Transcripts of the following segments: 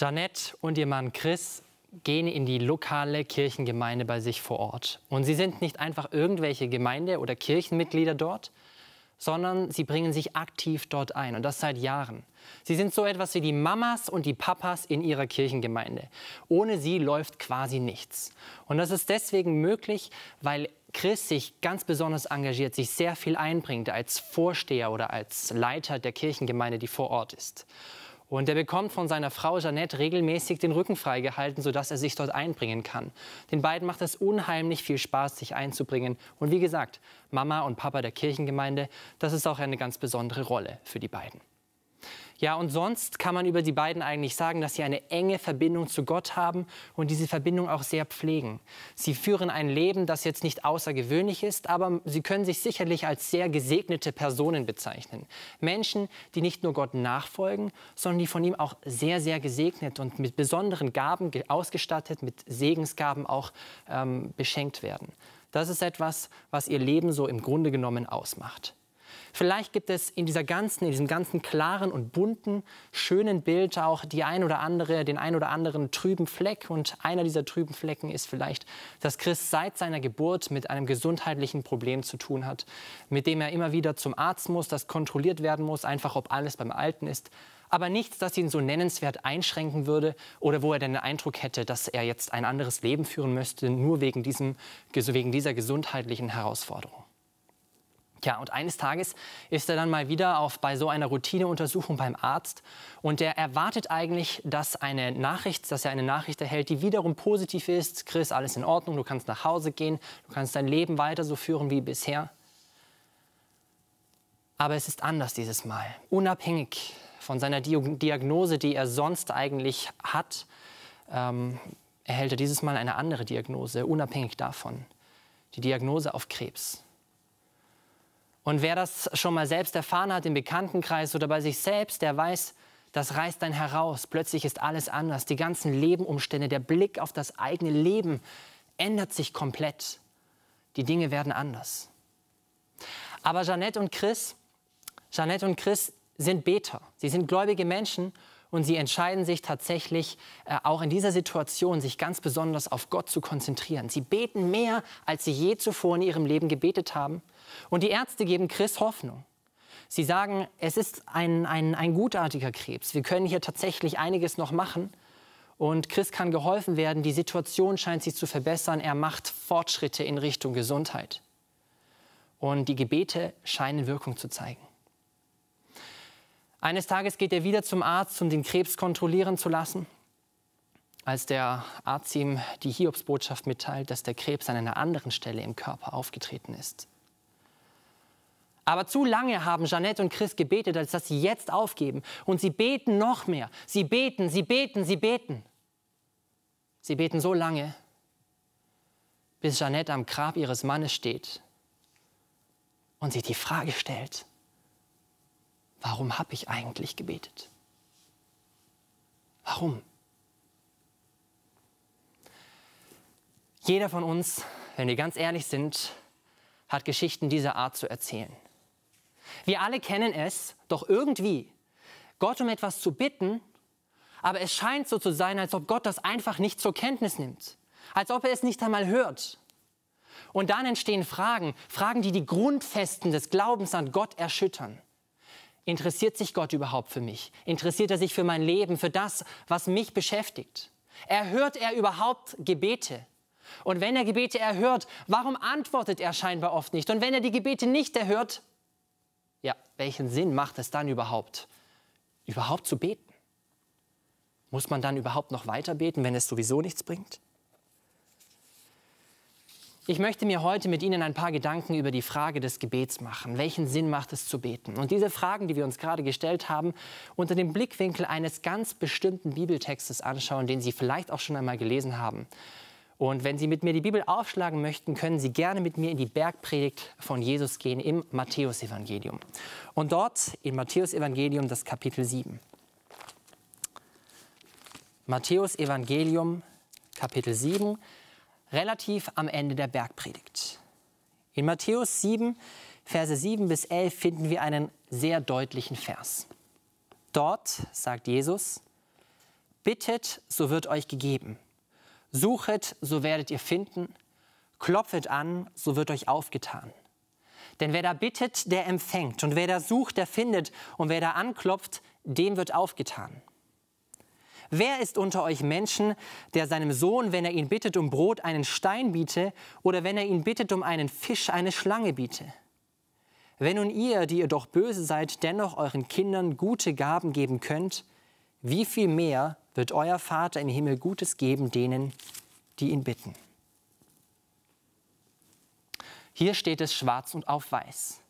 Janette und ihr Mann Chris gehen in die lokale Kirchengemeinde bei sich vor Ort. Und sie sind nicht einfach irgendwelche Gemeinde- oder Kirchenmitglieder dort, sondern sie bringen sich aktiv dort ein und das seit Jahren. Sie sind so etwas wie die Mamas und die Papas in ihrer Kirchengemeinde. Ohne sie läuft quasi nichts. Und das ist deswegen möglich, weil Chris sich ganz besonders engagiert, sich sehr viel einbringt als Vorsteher oder als Leiter der Kirchengemeinde, die vor Ort ist. Und er bekommt von seiner Frau Jeannette regelmäßig den Rücken freigehalten, sodass er sich dort einbringen kann. Den beiden macht es unheimlich viel Spaß, sich einzubringen. Und wie gesagt, Mama und Papa der Kirchengemeinde, das ist auch eine ganz besondere Rolle für die beiden. Ja, und sonst kann man über die beiden eigentlich sagen, dass sie eine enge Verbindung zu Gott haben und diese Verbindung auch sehr pflegen. Sie führen ein Leben, das jetzt nicht außergewöhnlich ist, aber sie können sich sicherlich als sehr gesegnete Personen bezeichnen. Menschen, die nicht nur Gott nachfolgen, sondern die von ihm auch sehr, sehr gesegnet und mit besonderen Gaben ausgestattet, mit Segensgaben auch ähm, beschenkt werden. Das ist etwas, was ihr Leben so im Grunde genommen ausmacht. Vielleicht gibt es in dieser ganzen, in diesem ganzen klaren und bunten, schönen Bild auch die ein oder andere, den ein oder anderen trüben Fleck. Und einer dieser trüben Flecken ist vielleicht, dass Chris seit seiner Geburt mit einem gesundheitlichen Problem zu tun hat, mit dem er immer wieder zum Arzt muss, das kontrolliert werden muss, einfach ob alles beim Alten ist aber nichts, das ihn so nennenswert einschränken würde oder wo er den Eindruck hätte, dass er jetzt ein anderes Leben führen müsste, nur wegen, diesem, wegen dieser gesundheitlichen Herausforderung. Ja, und eines Tages ist er dann mal wieder auf, bei so einer Routineuntersuchung beim Arzt und er erwartet eigentlich, dass, eine Nachricht, dass er eine Nachricht erhält, die wiederum positiv ist. Chris, alles in Ordnung, du kannst nach Hause gehen, du kannst dein Leben weiter so führen wie bisher. Aber es ist anders dieses Mal. Unabhängig von seiner Diagnose, die er sonst eigentlich hat, ähm, erhält er dieses Mal eine andere Diagnose, unabhängig davon. Die Diagnose auf Krebs. Und wer das schon mal selbst erfahren hat, im Bekanntenkreis oder bei sich selbst, der weiß, das reißt dann heraus. Plötzlich ist alles anders. Die ganzen Lebenumstände, der Blick auf das eigene Leben ändert sich komplett. Die Dinge werden anders. Aber Jeanette und Chris, Jeanette und Chris sind Beter. Sie sind gläubige Menschen und sie entscheiden sich tatsächlich äh, auch in dieser Situation, sich ganz besonders auf Gott zu konzentrieren. Sie beten mehr, als sie je zuvor in ihrem Leben gebetet haben. Und die Ärzte geben Chris Hoffnung. Sie sagen, es ist ein, ein, ein gutartiger Krebs. Wir können hier tatsächlich einiges noch machen. Und Chris kann geholfen werden. Die Situation scheint sich zu verbessern. Er macht Fortschritte in Richtung Gesundheit. Und die Gebete scheinen Wirkung zu zeigen. Eines Tages geht er wieder zum Arzt, um den Krebs kontrollieren zu lassen. Als der Arzt ihm die Hiobsbotschaft mitteilt, dass der Krebs an einer anderen Stelle im Körper aufgetreten ist. Aber zu lange haben Jeanette und Chris gebetet, als dass sie jetzt aufgeben. Und sie beten noch mehr. Sie beten, sie beten, sie beten. Sie beten so lange, bis Jeanette am Grab ihres Mannes steht und sich die Frage stellt, warum habe ich eigentlich gebetet? Warum? Jeder von uns, wenn wir ganz ehrlich sind, hat Geschichten dieser Art zu erzählen. Wir alle kennen es, doch irgendwie, Gott um etwas zu bitten, aber es scheint so zu sein, als ob Gott das einfach nicht zur Kenntnis nimmt, als ob er es nicht einmal hört. Und dann entstehen Fragen, Fragen, die die Grundfesten des Glaubens an Gott erschüttern. Interessiert sich Gott überhaupt für mich? Interessiert er sich für mein Leben, für das, was mich beschäftigt? Erhört er überhaupt Gebete? Und wenn er Gebete erhört, warum antwortet er scheinbar oft nicht? Und wenn er die Gebete nicht erhört, ja, welchen Sinn macht es dann überhaupt, überhaupt zu beten? Muss man dann überhaupt noch weiter beten, wenn es sowieso nichts bringt? Ich möchte mir heute mit Ihnen ein paar Gedanken über die Frage des Gebets machen. Welchen Sinn macht es zu beten? Und diese Fragen, die wir uns gerade gestellt haben, unter dem Blickwinkel eines ganz bestimmten Bibeltextes anschauen, den Sie vielleicht auch schon einmal gelesen haben. Und wenn Sie mit mir die Bibel aufschlagen möchten, können Sie gerne mit mir in die Bergpredigt von Jesus gehen im Matthäusevangelium. Und dort im Matthäusevangelium das Kapitel 7. Matthäusevangelium Kapitel 7 relativ am Ende der Bergpredigt. In Matthäus 7, Verse 7 bis 11 finden wir einen sehr deutlichen Vers. Dort sagt Jesus, bittet, so wird euch gegeben, suchet, so werdet ihr finden, klopfet an, so wird euch aufgetan. Denn wer da bittet, der empfängt, und wer da sucht, der findet, und wer da anklopft, dem wird aufgetan. Wer ist unter euch Menschen, der seinem Sohn, wenn er ihn bittet um Brot, einen Stein biete oder wenn er ihn bittet um einen Fisch, eine Schlange biete? Wenn nun ihr, die ihr doch böse seid, dennoch euren Kindern gute Gaben geben könnt, wie viel mehr wird euer Vater im Himmel Gutes geben denen, die ihn bitten? Hier steht es schwarz und auf weiß.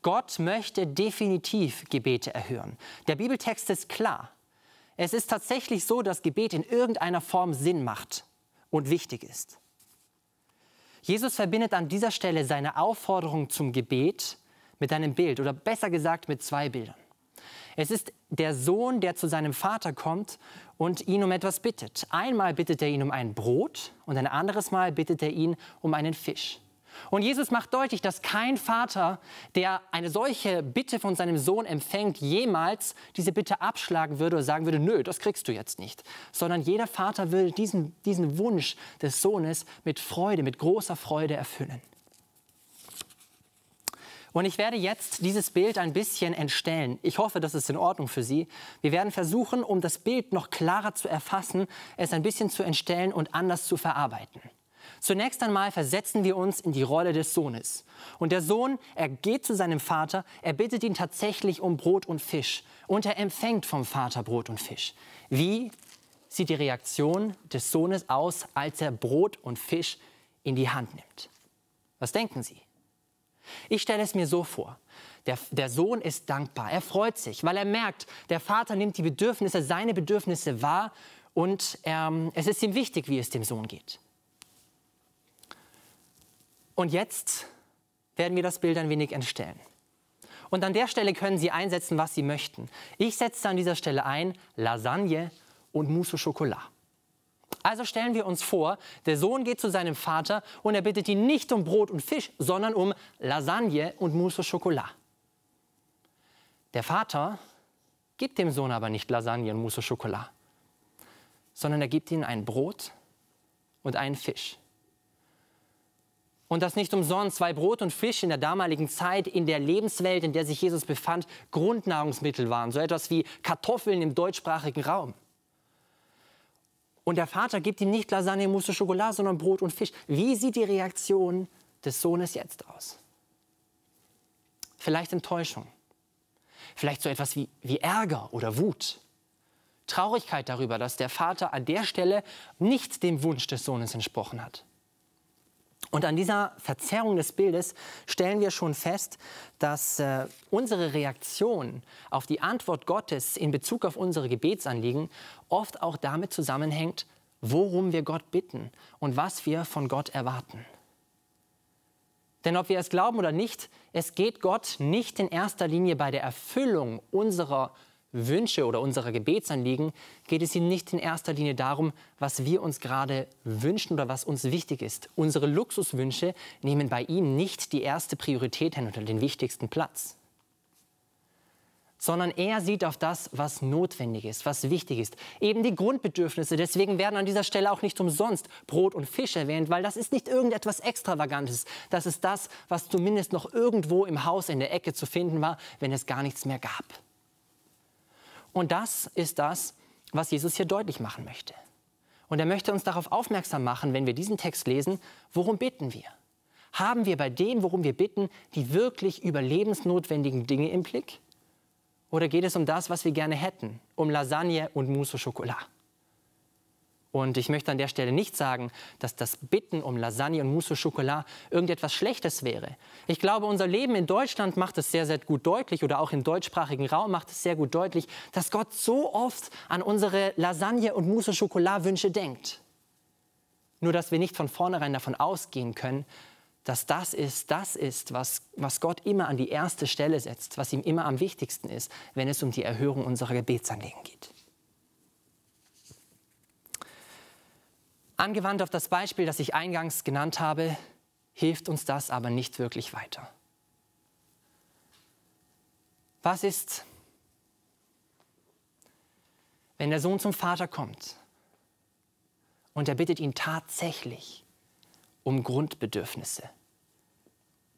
Gott möchte definitiv Gebete erhören. Der Bibeltext ist klar. Es ist tatsächlich so, dass Gebet in irgendeiner Form Sinn macht und wichtig ist. Jesus verbindet an dieser Stelle seine Aufforderung zum Gebet mit einem Bild oder besser gesagt mit zwei Bildern. Es ist der Sohn, der zu seinem Vater kommt und ihn um etwas bittet. Einmal bittet er ihn um ein Brot und ein anderes Mal bittet er ihn um einen Fisch. Und Jesus macht deutlich, dass kein Vater, der eine solche Bitte von seinem Sohn empfängt, jemals diese Bitte abschlagen würde oder sagen würde, nö, das kriegst du jetzt nicht. Sondern jeder Vater würde diesen, diesen Wunsch des Sohnes mit Freude, mit großer Freude erfüllen. Und ich werde jetzt dieses Bild ein bisschen entstellen. Ich hoffe, das ist in Ordnung für Sie. Wir werden versuchen, um das Bild noch klarer zu erfassen, es ein bisschen zu entstellen und anders zu verarbeiten. Zunächst einmal versetzen wir uns in die Rolle des Sohnes. Und der Sohn, er geht zu seinem Vater, er bittet ihn tatsächlich um Brot und Fisch. Und er empfängt vom Vater Brot und Fisch. Wie sieht die Reaktion des Sohnes aus, als er Brot und Fisch in die Hand nimmt? Was denken Sie? Ich stelle es mir so vor. Der, der, Sohn ist dankbar, er freut sich, weil er merkt, der Vater nimmt die Bedürfnisse, seine Bedürfnisse wahr und ähm, es ist ihm wichtig, wie es dem Sohn geht. Und jetzt werden wir das Bild ein wenig entstellen. Und an der Stelle können Sie einsetzen, was Sie möchten. Ich setze an dieser Stelle ein Lasagne und Mousse au Chocolat. Also stellen wir uns vor, der Sohn geht zu seinem Vater und er bittet ihn nicht um Brot und Fisch, sondern um Lasagne und Mousse au Chocolat. Der Vater gibt dem Sohn aber nicht Lasagne und Mousse au Chocolat, sondern er gibt ihm ein Brot und einen Fisch. Und das nicht umsonst, weil Brot und Fisch in der damaligen Zeit, in der Lebenswelt, in der sich Jesus befand, Grundnahrungsmittel waren. So etwas wie Kartoffeln im deutschsprachigen Raum. Und der Vater gibt ihm nicht Lasagne, Mousse, Schokolade, sondern Brot und Fisch. Wie sieht die Reaktion des Sohnes jetzt aus? Vielleicht Enttäuschung. Vielleicht so etwas wie, wie Ärger oder Wut. Traurigkeit darüber, dass der Vater an der Stelle nicht dem Wunsch des Sohnes entsprochen hat. Und an dieser Verzerrung des Bildes stellen wir schon fest, dass äh, unsere Reaktion auf die Antwort Gottes in Bezug auf unsere Gebetsanliegen oft auch damit zusammenhängt, worum wir Gott bitten und was wir von Gott erwarten. Denn ob wir es glauben oder nicht, es geht Gott nicht in erster Linie bei der Erfüllung unserer Wünsche oder unserer Gebetsanliegen geht es ihm nicht in erster Linie darum, was wir uns gerade wünschen oder was uns wichtig ist. Unsere Luxuswünsche nehmen bei ihm nicht die erste Priorität hin oder den wichtigsten Platz, sondern er sieht auf das, was notwendig ist, was wichtig ist. Eben die Grundbedürfnisse. Deswegen werden an dieser Stelle auch nicht umsonst Brot und Fisch erwähnt, weil das ist nicht irgendetwas Extravagantes. Das ist das, was zumindest noch irgendwo im Haus in der Ecke zu finden war, wenn es gar nichts mehr gab. Und das ist das, was Jesus hier deutlich machen möchte. Und er möchte uns darauf aufmerksam machen, wenn wir diesen Text lesen, worum bitten wir? Haben wir bei dem, worum wir bitten, die wirklich überlebensnotwendigen Dinge im Blick? Oder geht es um das, was wir gerne hätten, um Lasagne und Mousse au Chocolat? Und ich möchte an der Stelle nicht sagen, dass das Bitten um Lasagne und Mousse au Chocolat irgendetwas Schlechtes wäre. Ich glaube, unser Leben in Deutschland macht es sehr, sehr gut deutlich oder auch im deutschsprachigen Raum macht es sehr gut deutlich, dass Gott so oft an unsere Lasagne und Mousse au Chocolat Wünsche denkt. Nur, dass wir nicht von vornherein davon ausgehen können, dass das ist, das ist, was, was Gott immer an die erste Stelle setzt, was ihm immer am wichtigsten ist, wenn es um die Erhöhung unserer Gebetsanliegen geht. Angewandt auf das Beispiel, das ich eingangs genannt habe, hilft uns das aber nicht wirklich weiter. Was ist, wenn der Sohn zum Vater kommt und er bittet ihn tatsächlich um Grundbedürfnisse,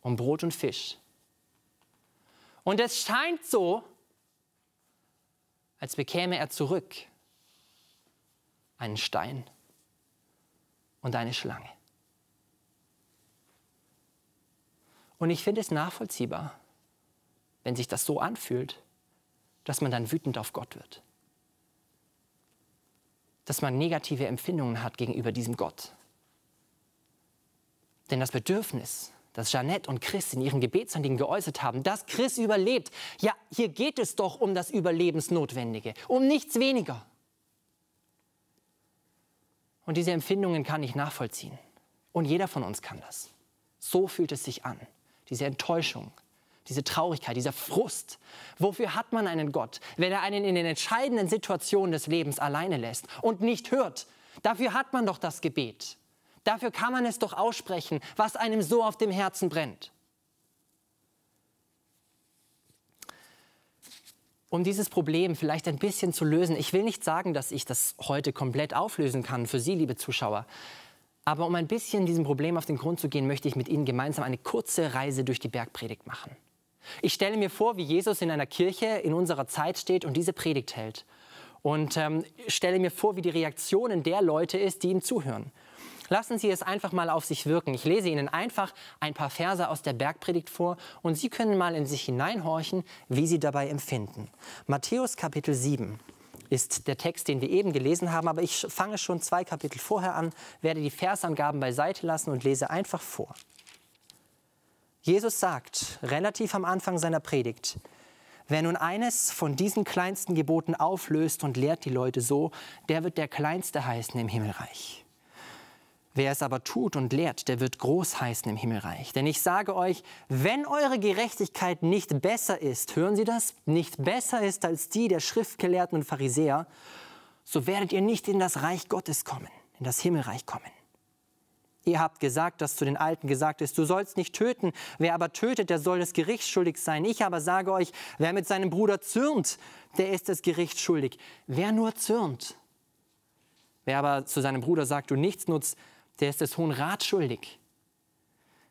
um Brot und Fisch? Und es scheint so, als bekäme er zurück einen Stein und eine Schlange. Und ich finde es nachvollziehbar, wenn sich das so anfühlt, dass man dann wütend auf Gott wird. Dass man negative Empfindungen hat gegenüber diesem Gott. Denn das Bedürfnis, das Jeanette und Chris in ihren Gebetsanliegen geäußert haben, dass Chris überlebt, ja, hier geht es doch um das Überlebensnotwendige, um nichts weniger. Und diese Empfindungen kann ich nachvollziehen. Und jeder von uns kann das. So fühlt es sich an. Diese Enttäuschung, diese Traurigkeit, dieser Frust. Wofür hat man einen Gott, wenn er einen in den entscheidenden Situationen des Lebens alleine lässt und nicht hört? Dafür hat man doch das Gebet. Dafür kann man es doch aussprechen, was einem so auf dem Herzen brennt. um dieses Problem vielleicht ein bisschen zu lösen, ich will nicht sagen, dass ich das heute komplett auflösen kann für Sie, liebe Zuschauer, aber um ein bisschen diesem Problem auf den Grund zu gehen, möchte ich mit Ihnen gemeinsam eine kurze Reise durch die Bergpredigt machen. Ich stelle mir vor, wie Jesus in einer Kirche in unserer Zeit steht und diese Predigt hält. Und ähm, stelle mir vor, wie die Reaktionen der Leute ist, die ihm zuhören. Lassen Sie es einfach mal auf sich wirken. Ich lese Ihnen einfach ein paar Verse aus der Bergpredigt vor und Sie können mal in sich hineinhorchen, wie Sie dabei empfinden. Matthäus Kapitel 7 ist der Text, den wir eben gelesen haben, aber ich fange schon zwei Kapitel vorher an, werde die Versangaben beiseite lassen und lese einfach vor. Jesus sagt, relativ am Anfang seiner Predigt, Wer nun eines von diesen kleinsten Geboten auflöst und lehrt die Leute so, der wird der Kleinste heißen im Himmelreich. Wer es aber tut und lehrt, der wird groß heißen im Himmelreich. Denn ich sage euch, wenn eure Gerechtigkeit nicht besser ist, hören Sie das, nicht besser ist als die der Schriftgelehrten und Pharisäer, so werdet ihr nicht in das Reich Gottes kommen, in das Himmelreich kommen. Ihr habt gesagt, dass zu den Alten gesagt ist, du sollst nicht töten, wer aber tötet, der soll des Gerichts schuldig sein. Ich aber sage euch, wer mit seinem Bruder zürnt, der ist des Gerichts schuldig. Wer nur zürnt, wer aber zu seinem Bruder sagt, du nichts nutzt, der ist des Hohen Rat schuldig.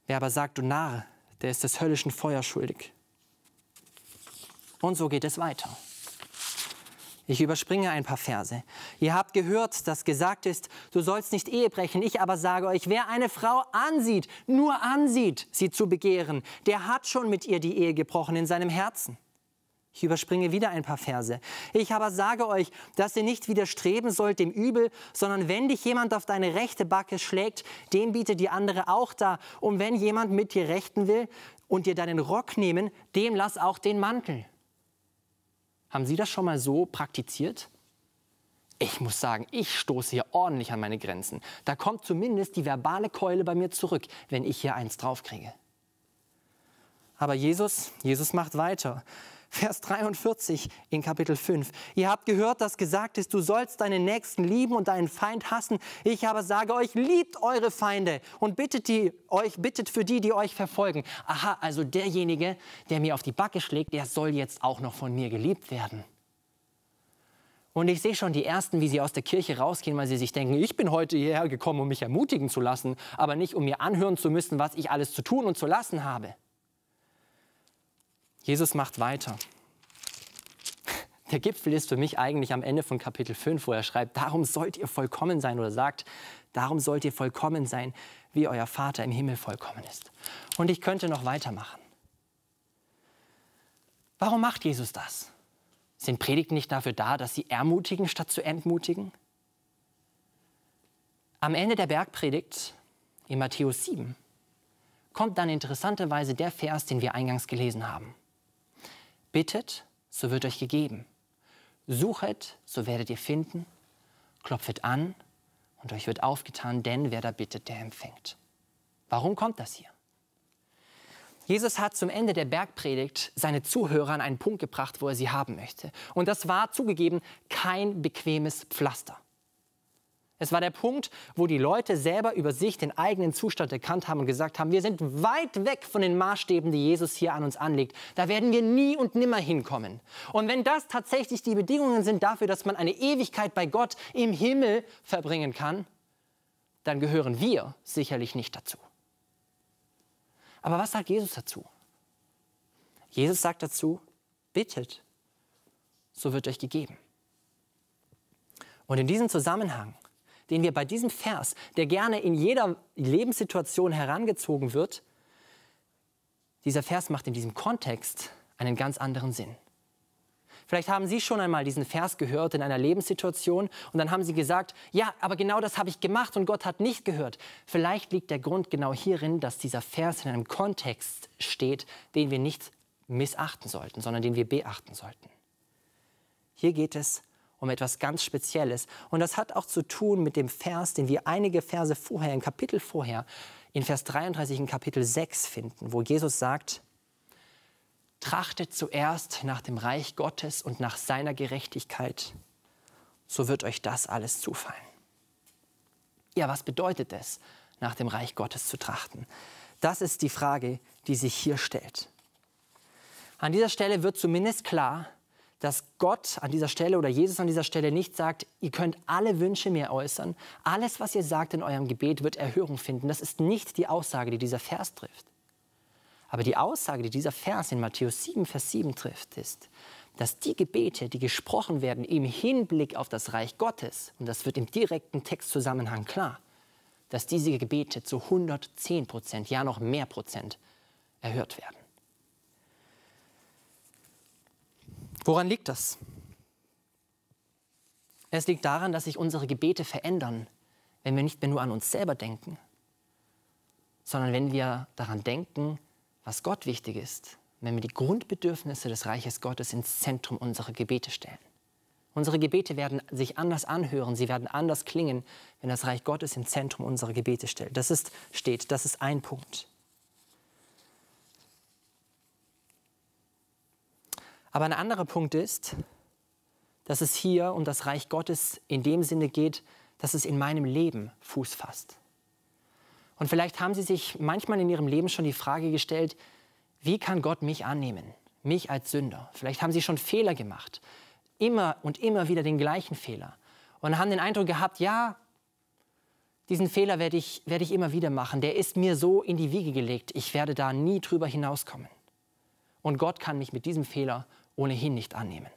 Wer aber sagt, du Narr, der ist des höllischen Feuers schuldig. Und so geht es weiter. Ich überspringe ein paar Verse. Ihr habt gehört, dass gesagt ist, du sollst nicht Ehe brechen. Ich aber sage euch, wer eine Frau ansieht, nur ansieht, sie zu begehren, der hat schon mit ihr die Ehe gebrochen in seinem Herzen. Ich überspringe wieder ein paar Verse. Ich aber sage euch, dass ihr nicht widerstreben sollt dem Übel, sondern wenn dich jemand auf deine rechte Backe schlägt, dem bietet die andere auch da. Und wenn jemand mit dir rechten will und dir deinen Rock nehmen, dem lass auch den Mantel. Haben Sie das schon mal so praktiziert? Ich muss sagen, ich stoße hier ordentlich an meine Grenzen. Da kommt zumindest die verbale Keule bei mir zurück, wenn ich hier eins draufkriege. Aber Jesus, Jesus macht weiter. Vers 43 in Kapitel 5. Ihr habt gehört, dass gesagt ist, du sollst deinen Nächsten lieben und deinen Feind hassen. Ich aber sage euch, liebt eure Feinde und bittet die, euch, bittet für die, die euch verfolgen. Aha, also derjenige, der mir auf die Backe schlägt, der soll jetzt auch noch von mir geliebt werden. Und ich sehe schon die Ersten, wie sie aus der Kirche rausgehen, weil sie sich denken, ich bin heute hierher gekommen, um mich ermutigen zu lassen, aber nicht, um mir anhören zu müssen, was ich alles zu tun und zu lassen habe. Jesus macht weiter. Der Gipfel ist für mich eigentlich am Ende von Kapitel 5, wo er schreibt, darum sollt ihr vollkommen sein oder sagt, darum sollt ihr vollkommen sein, wie euer Vater im Himmel vollkommen ist. Und ich könnte noch weitermachen. Warum macht Jesus das? Sind Predigten nicht dafür da, dass sie ermutigen statt zu entmutigen? Am Ende der Bergpredigt in Matthäus 7 kommt dann interessanterweise der Vers, den wir eingangs gelesen haben. Bittet, so wird euch gegeben. Suchet, so werdet ihr finden. Klopfet an und euch wird aufgetan, denn wer da bittet, der empfängt. Warum kommt das hier? Jesus hat zum Ende der Bergpredigt seine Zuhörer an einen Punkt gebracht, wo er sie haben möchte. Und das war zugegeben kein bequemes Pflaster. Es war der Punkt, wo die Leute selber über sich den eigenen Zustand erkannt haben und gesagt haben, wir sind weit weg von den Maßstäben, die Jesus hier an uns anlegt. Da werden wir nie und nimmer hinkommen. Und wenn das tatsächlich die Bedingungen sind dafür, dass man eine Ewigkeit bei Gott im Himmel verbringen kann, dann gehören wir sicherlich nicht dazu. Aber was sagt Jesus dazu? Jesus sagt dazu, bittet, so wird euch gegeben. Und in diesem Zusammenhang den wir bei diesem Vers, der gerne in jeder Lebenssituation herangezogen wird, dieser Vers macht in diesem Kontext einen ganz anderen Sinn. Vielleicht haben Sie schon einmal diesen Vers gehört in einer Lebenssituation und dann haben Sie gesagt, ja, aber genau das habe ich gemacht und Gott hat nicht gehört. Vielleicht liegt der Grund genau hierin, dass dieser Vers in einem Kontext steht, den wir nicht missachten sollten, sondern den wir beachten sollten. Hier geht es um etwas ganz Spezielles. Und das hat auch zu tun mit dem Vers, den wir einige Verse vorher, ein Kapitel vorher, in Vers 33 in Kapitel 6 finden, wo Jesus sagt, Trachtet zuerst nach dem Reich Gottes und nach seiner Gerechtigkeit, so wird euch das alles zufallen. Ja, was bedeutet es, nach dem Reich Gottes zu trachten? Das ist die Frage, die sich hier stellt. An dieser Stelle wird zumindest klar, dass Gott an dieser Stelle oder Jesus an dieser Stelle nicht sagt, ihr könnt alle Wünsche mir äußern, alles, was ihr sagt in eurem Gebet, wird Erhörung finden. Das ist nicht die Aussage, die dieser Vers trifft. Aber die Aussage, die dieser Vers in Matthäus 7, Vers 7 trifft, ist, dass die Gebete, die gesprochen werden im Hinblick auf das Reich Gottes, und das wird im direkten Textzusammenhang klar, dass diese Gebete zu 110 Prozent, ja noch mehr Prozent erhört werden. Woran liegt das? Es liegt daran, dass sich unsere Gebete verändern, wenn wir nicht mehr nur an uns selber denken, sondern wenn wir daran denken, was Gott wichtig ist, wenn wir die Grundbedürfnisse des Reiches Gottes ins Zentrum unserer Gebete stellen. Unsere Gebete werden sich anders anhören, sie werden anders klingen, wenn das Reich Gottes ins Zentrum unserer Gebete stellt. Das ist, steht, das ist ein Punkt. Aber ein anderer Punkt ist, dass es hier um das Reich Gottes in dem Sinne geht, dass es in meinem Leben Fuß fasst. Und vielleicht haben Sie sich manchmal in Ihrem Leben schon die Frage gestellt, wie kann Gott mich annehmen, mich als Sünder? Vielleicht haben Sie schon Fehler gemacht, immer und immer wieder den gleichen Fehler und haben den Eindruck gehabt, ja, diesen Fehler werde ich, werde ich immer wieder machen, der ist mir so in die Wiege gelegt, ich werde da nie drüber hinauskommen. Und Gott kann mich mit diesem Fehler ohnehin nicht annehmen.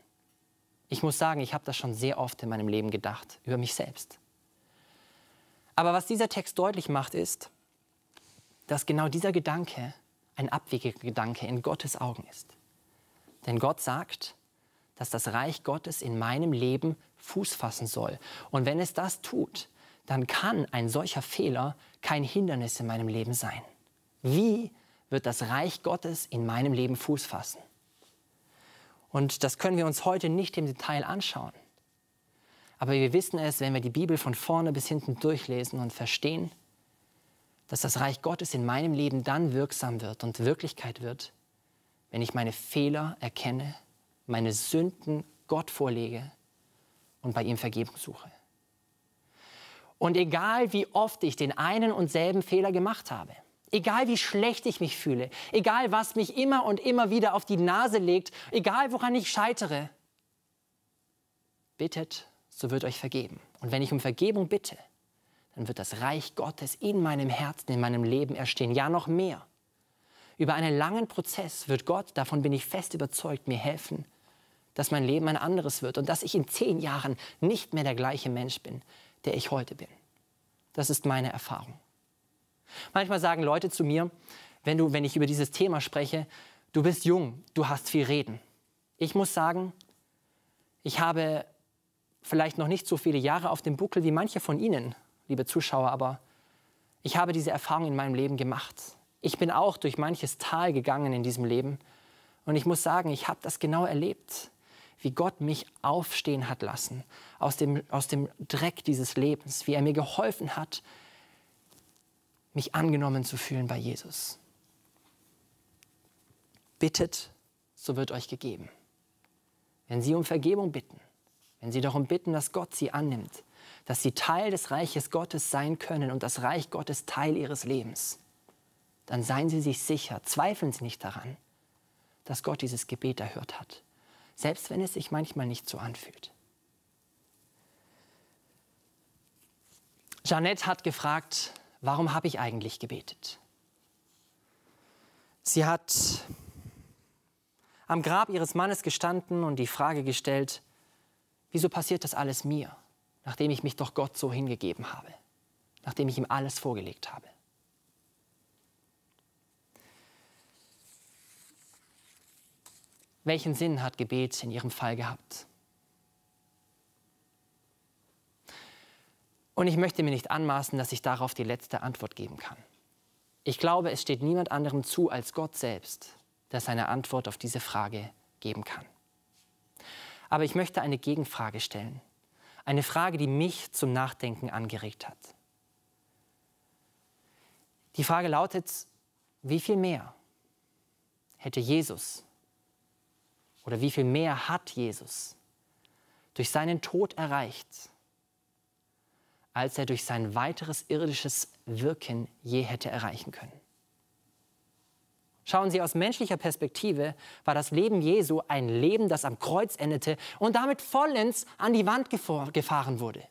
Ich muss sagen, ich habe das schon sehr oft in meinem Leben gedacht, über mich selbst. Aber was dieser Text deutlich macht, ist, dass genau dieser Gedanke ein abwegiger Gedanke in Gottes Augen ist. Denn Gott sagt, dass das Reich Gottes in meinem Leben Fuß fassen soll. Und wenn es das tut, dann kann ein solcher Fehler kein Hindernis in meinem Leben sein. Wie wird das Reich Gottes in meinem Leben Fuß fassen? Und das können wir uns heute nicht im Detail anschauen. Aber wir wissen es, wenn wir die Bibel von vorne bis hinten durchlesen und verstehen, dass das Reich Gottes in meinem Leben dann wirksam wird und Wirklichkeit wird, wenn ich meine Fehler erkenne, meine Sünden Gott vorlege und bei ihm Vergebung suche. Und egal wie oft ich den einen und selben Fehler gemacht habe, Egal wie schlecht ich mich fühle, egal was mich immer und immer wieder auf die Nase legt, egal woran ich scheitere, bittet, so wird euch vergeben. Und wenn ich um Vergebung bitte, dann wird das Reich Gottes in meinem Herzen, in meinem Leben erstehen. Ja, noch mehr. Über einen langen Prozess wird Gott, davon bin ich fest überzeugt, mir helfen, dass mein Leben ein anderes wird und dass ich in zehn Jahren nicht mehr der gleiche Mensch bin, der ich heute bin. Das ist meine Erfahrung. Manchmal sagen Leute zu mir, wenn, du, wenn ich über dieses Thema spreche, du bist jung, du hast viel reden. Ich muss sagen, ich habe vielleicht noch nicht so viele Jahre auf dem Buckel wie manche von Ihnen, liebe Zuschauer, aber ich habe diese Erfahrung in meinem Leben gemacht. Ich bin auch durch manches Tal gegangen in diesem Leben und ich muss sagen, ich habe das genau erlebt, wie Gott mich aufstehen hat lassen aus dem, aus dem Dreck dieses Lebens, wie er mir geholfen hat, mich angenommen zu fühlen bei Jesus. Bittet, so wird euch gegeben. Wenn Sie um Vergebung bitten, wenn Sie darum bitten, dass Gott Sie annimmt, dass Sie Teil des Reiches Gottes sein können und das Reich Gottes Teil Ihres Lebens, dann seien Sie sich sicher, zweifeln Sie nicht daran, dass Gott dieses Gebet erhört hat, selbst wenn es sich manchmal nicht so anfühlt. Jeanette hat gefragt, warum habe ich eigentlich gebetet? Sie hat am Grab ihres Mannes gestanden und die Frage gestellt, wieso passiert das alles mir, nachdem ich mich doch Gott so hingegeben habe, nachdem ich ihm alles vorgelegt habe? Welchen Sinn hat Gebet in ihrem Fall gehabt? Und ich möchte mir nicht anmaßen, dass ich darauf die letzte Antwort geben kann. Ich glaube, es steht niemand anderem zu als Gott selbst, der seine Antwort auf diese Frage geben kann. Aber ich möchte eine Gegenfrage stellen. Eine Frage, die mich zum Nachdenken angeregt hat. Die Frage lautet, wie viel mehr hätte Jesus oder wie viel mehr hat Jesus durch seinen Tod erreicht, als er durch sein weiteres irdisches Wirken je hätte erreichen können. Schauen Sie, aus menschlicher Perspektive war das Leben Jesu ein Leben, das am Kreuz endete und damit vollends an die Wand gefahren wurde.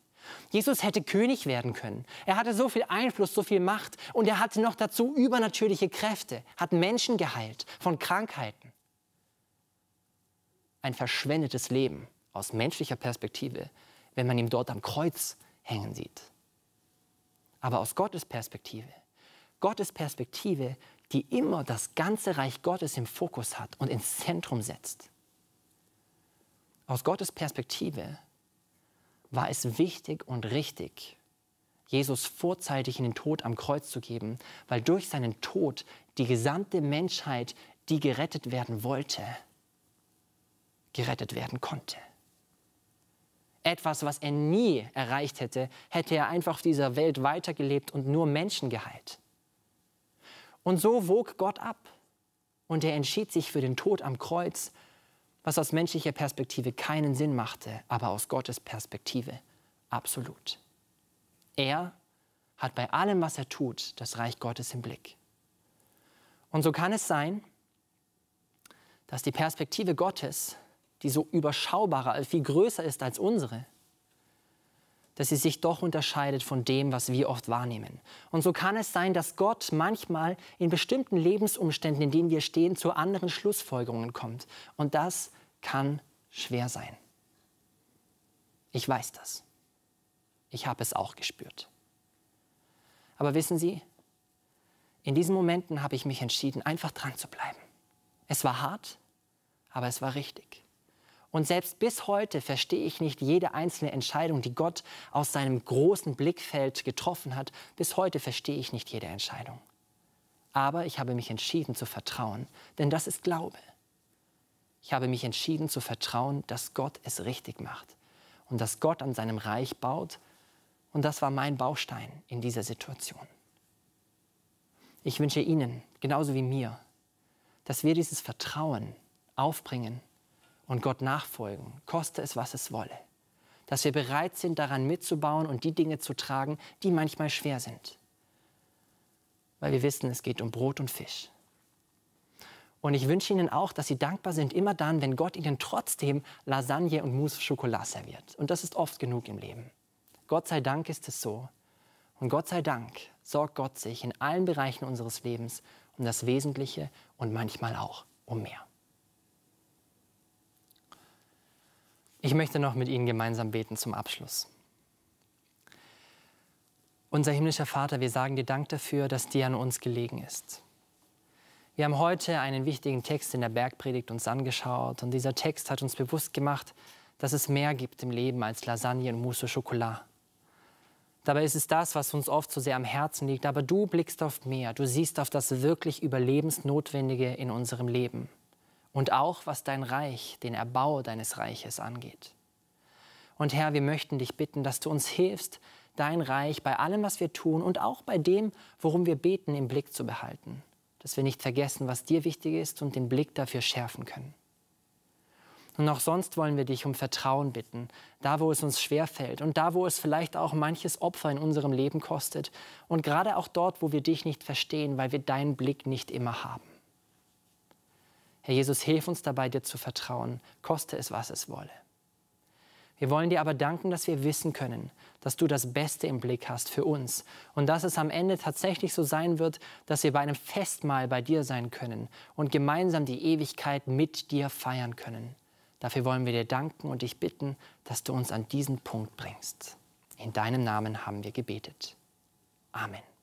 Jesus hätte König werden können. Er hatte so viel Einfluss, so viel Macht und er hatte noch dazu übernatürliche Kräfte, hat Menschen geheilt von Krankheiten. Ein verschwendetes Leben aus menschlicher Perspektive, wenn man ihm dort am Kreuz hängen sieht. Aber aus Gottes Perspektive, Gottes Perspektive, die immer das ganze Reich Gottes im Fokus hat und ins Zentrum setzt. Aus Gottes Perspektive war es wichtig und richtig, Jesus vorzeitig in den Tod am Kreuz zu geben, weil durch seinen Tod die gesamte Menschheit, die gerettet werden wollte, gerettet werden konnte. Etwas, was er nie erreicht hätte, hätte er einfach auf dieser Welt weitergelebt und nur Menschen geheilt. Und so wog Gott ab. Und er entschied sich für den Tod am Kreuz, was aus menschlicher Perspektive keinen Sinn machte, aber aus Gottes Perspektive absolut. Er hat bei allem, was er tut, das Reich Gottes im Blick. Und so kann es sein, dass die Perspektive Gottes die so überschaubarer, viel größer ist als unsere, dass sie sich doch unterscheidet von dem, was wir oft wahrnehmen. Und so kann es sein, dass Gott manchmal in bestimmten Lebensumständen, in denen wir stehen, zu anderen Schlussfolgerungen kommt. Und das kann schwer sein. Ich weiß das. Ich habe es auch gespürt. Aber wissen Sie, in diesen Momenten habe ich mich entschieden, einfach dran zu bleiben. Es war hart, aber es war richtig. Und selbst bis heute verstehe ich nicht jede einzelne Entscheidung, die Gott aus seinem großen Blickfeld getroffen hat. Bis heute verstehe ich nicht jede Entscheidung. Aber ich habe mich entschieden zu vertrauen, denn das ist Glaube. Ich habe mich entschieden zu vertrauen, dass Gott es richtig macht und dass Gott an seinem Reich baut. Und das war mein Baustein in dieser Situation. Ich wünsche Ihnen, genauso wie mir, dass wir dieses Vertrauen aufbringen und Gott nachfolgen, koste es, was es wolle. Dass wir bereit sind, daran mitzubauen und die Dinge zu tragen, die manchmal schwer sind. Weil wir wissen, es geht um Brot und Fisch. Und ich wünsche Ihnen auch, dass Sie dankbar sind, immer dann, wenn Gott Ihnen trotzdem Lasagne und Mousse Schokolade serviert. Und das ist oft genug im Leben. Gott sei Dank ist es so. Und Gott sei Dank sorgt Gott sich in allen Bereichen unseres Lebens um das Wesentliche und manchmal auch um mehr. Ich möchte noch mit Ihnen gemeinsam beten zum Abschluss. Unser himmlischer Vater, wir sagen dir Dank dafür, dass dir an uns gelegen ist. Wir haben heute einen wichtigen Text in der Bergpredigt uns angeschaut und dieser Text hat uns bewusst gemacht, dass es mehr gibt im Leben als Lasagne und Mousse au Chocolat. Dabei ist es das, was uns oft so sehr am Herzen liegt, aber du blickst auf mehr, du siehst auf das wirklich Überlebensnotwendige in unserem Leben und auch was dein Reich, den Erbau deines Reiches angeht. Und Herr, wir möchten dich bitten, dass du uns hilfst, dein Reich bei allem, was wir tun und auch bei dem, worum wir beten, im Blick zu behalten, dass wir nicht vergessen, was dir wichtig ist und den Blick dafür schärfen können. Und auch sonst wollen wir dich um Vertrauen bitten, da wo es uns schwerfällt und da wo es vielleicht auch manches Opfer in unserem Leben kostet und gerade auch dort, wo wir dich nicht verstehen, weil wir deinen Blick nicht immer haben. Herr Jesus, hilf uns dabei, dir zu vertrauen, koste es, was es wolle. Wir wollen dir aber danken, dass wir wissen können, dass du das Beste im Blick hast für uns und dass es am Ende tatsächlich so sein wird, dass wir bei einem Festmahl bei dir sein können und gemeinsam die Ewigkeit mit dir feiern können. Dafür wollen wir dir danken und dich bitten, dass du uns an diesen Punkt bringst. In deinem Namen haben wir gebetet. Amen.